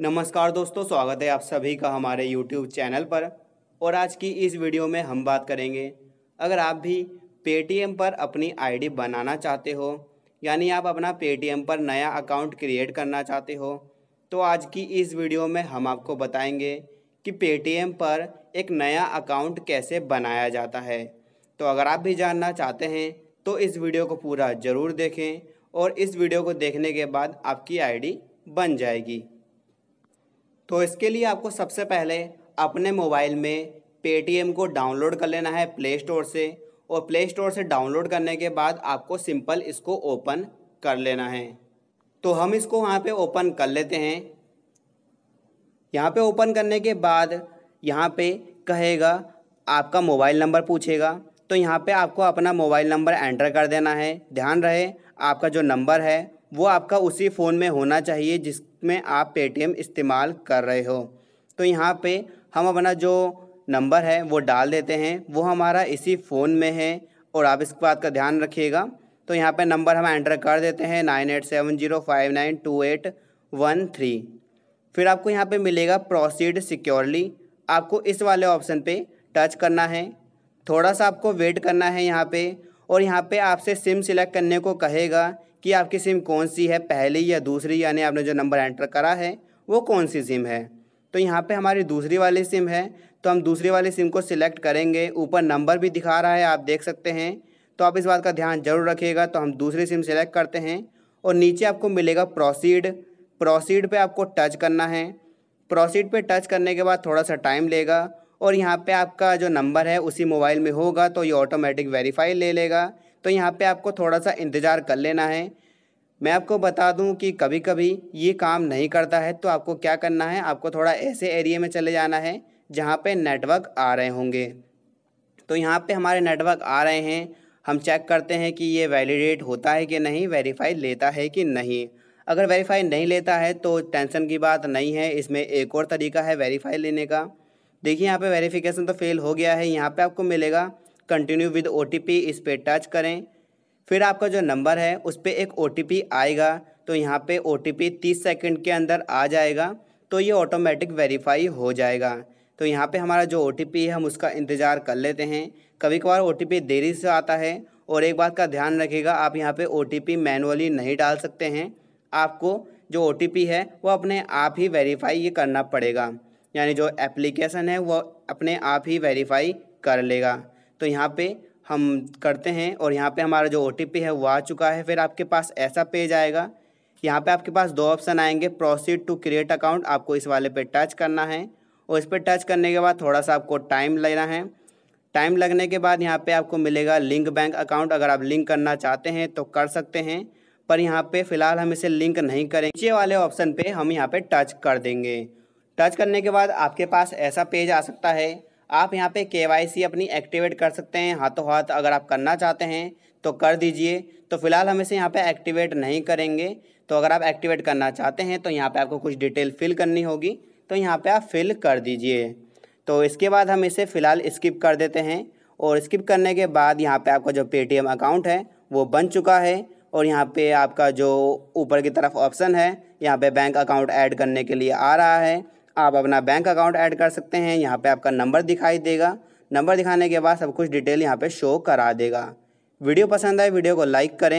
नमस्कार दोस्तों स्वागत है आप सभी का हमारे यूट्यूब चैनल पर और आज की इस वीडियो में हम बात करेंगे अगर आप भी पेटीएम पर अपनी आईडी बनाना चाहते हो यानी आप अपना पेटीएम पर नया अकाउंट क्रिएट करना चाहते हो तो आज की इस वीडियो में हम आपको बताएंगे कि पेटीएम पर एक नया अकाउंट कैसे बनाया जाता है तो अगर आप भी जानना चाहते हैं तो इस वीडियो को पूरा ज़रूर देखें और इस वीडियो को देखने के बाद आपकी आई बन जाएगी तो इसके लिए आपको सबसे पहले अपने मोबाइल में पेटीएम को डाउनलोड कर लेना है प्ले स्टोर से और प्ले स्टोर से डाउनलोड करने के बाद आपको सिंपल इसको ओपन कर लेना है तो हम इसको वहाँ पे ओपन कर लेते हैं यहाँ पे ओपन करने के बाद यहाँ पे कहेगा आपका मोबाइल नंबर पूछेगा तो यहाँ पे आपको अपना मोबाइल नंबर एंटर कर देना है ध्यान रहे आपका जो नंबर है वो आपका उसी फ़ोन में होना चाहिए जिसमें आप पेटीएम इस्तेमाल कर रहे हो तो यहाँ पे हम अपना जो नंबर है वो डाल देते हैं वो हमारा इसी फ़ोन में है और आप इस बात का ध्यान रखिएगा तो यहाँ पे नंबर हम एंटर कर देते हैं nine eight seven zero five nine two eight one three फिर आपको यहाँ पे मिलेगा प्रोसीड सिक्योरली आपको इस वाले ऑप्शन पे टच करना है थोड़ा सा आपको वेट करना है यहाँ पे और यहाँ पे आपसे सिम सिलेक्ट करने को कहेगा कि आपकी सिम कौन सी है पहली या दूसरी यानी आपने जो नंबर एंटर करा है वो कौन सी सिम है तो यहाँ पे हमारी दूसरी वाली सिम है तो हम दूसरी वाली सिम को सिलेक्ट करेंगे ऊपर नंबर भी दिखा रहा है आप देख सकते हैं तो आप इस बात का ध्यान जरूर रखिएगा तो हम दूसरी सिम सेलेक्ट करते हैं और नीचे आपको मिलेगा प्रोसीड प्रोसीड पे आपको टच करना है प्रोसीड पे टच करने के बाद थोड़ा सा टाइम लेगा और यहाँ पर आपका जो नंबर है उसी मोबाइल में होगा तो ये ऑटोमेटिक वेरीफाई ले लेगा तो यहाँ पे आपको थोड़ा सा इंतज़ार कर लेना है मैं आपको बता दूं कि कभी कभी ये काम नहीं करता है तो आपको क्या करना है आपको थोड़ा ऐसे एरिया में चले जाना है जहाँ पे नेटवर्क आ रहे होंगे तो यहाँ पे हमारे नेटवर्क आ रहे हैं हम चेक करते हैं कि ये वैलिडेट होता है कि नहीं वेरीफाई लेता है कि नहीं अगर वेरीफाई नहीं लेता है तो टेंशन की बात नहीं है इसमें एक और तरीका है वेरीफाई लेने का देखिए यहाँ पे वेरिफिकेशन तो फेल हो गया है यहाँ पे आपको मिलेगा कंटिन्यू विद ओ इस पर टच करें फिर आपका जो नंबर है उस पर एक ओ आएगा तो यहाँ पे ओ टी पी तीस सेकेंड के अंदर आ जाएगा तो ये ऑटोमेटिक वेरीफाई हो जाएगा तो यहाँ पे हमारा जो ओ है हम उसका इंतज़ार कर लेते हैं कभी कभार ओ देरी से आता है और एक बात का ध्यान रखिएगा आप यहाँ पे ओ मैनुअली नहीं डाल सकते हैं आपको जो ओ है वो अपने आप ही वेरीफाई ये करना पड़ेगा यानी जो एप्लीकेशन है वो अपने आप ही वेरीफाई कर लेगा तो यहाँ पे हम करते हैं और यहाँ पे हमारा जो ओ है वो आ चुका है फिर आपके पास ऐसा पेज आएगा यहाँ पे आपके पास दो ऑप्शन आएंगे प्रोसीड टू क्रिएट अकाउंट आपको इस वाले पे टच करना है और इस पर टच करने के बाद थोड़ा सा आपको टाइम लेना है टाइम लगने के बाद यहाँ पे आपको मिलेगा लिंक बैंक अकाउंट अगर आप लिंक करना चाहते हैं तो कर सकते हैं पर यहाँ पे फ़िलहाल हम इसे लिंक नहीं करेंगे नीचे वाले ऑप्शन पे हम यहाँ पे टच कर देंगे टच करने के बाद आपके पास ऐसा पेज आ सकता है आप यहाँ पे के अपनी एक्टिवेट कर सकते हैं हाथों हाथ अगर आप करना चाहते हैं तो कर दीजिए तो फिलहाल हम इसे यहाँ पे एक्टिवेट नहीं करेंगे तो अगर आप एक्टिवेट करना चाहते हैं तो यहाँ पे आपको कुछ डिटेल फिल करनी होगी तो यहाँ पे आप फिल कर दीजिए तो इसके बाद हम इसे फ़िलहाल स्किप कर देते हैं और स्किप करने के बाद यहाँ पर आपका जो पेटीएम अकाउंट है वो बन चुका है और यहाँ पर आपका जो ऊपर की तरफ ऑप्शन है यहाँ पर बैंक अकाउंट ऐड करने के लिए आ रहा है आप अपना बैंक अकाउंट ऐड कर सकते हैं यहाँ पे आपका नंबर दिखाई देगा नंबर दिखाने के बाद सब कुछ डिटेल यहाँ पे शो करा देगा वीडियो पसंद आए वीडियो को लाइक करें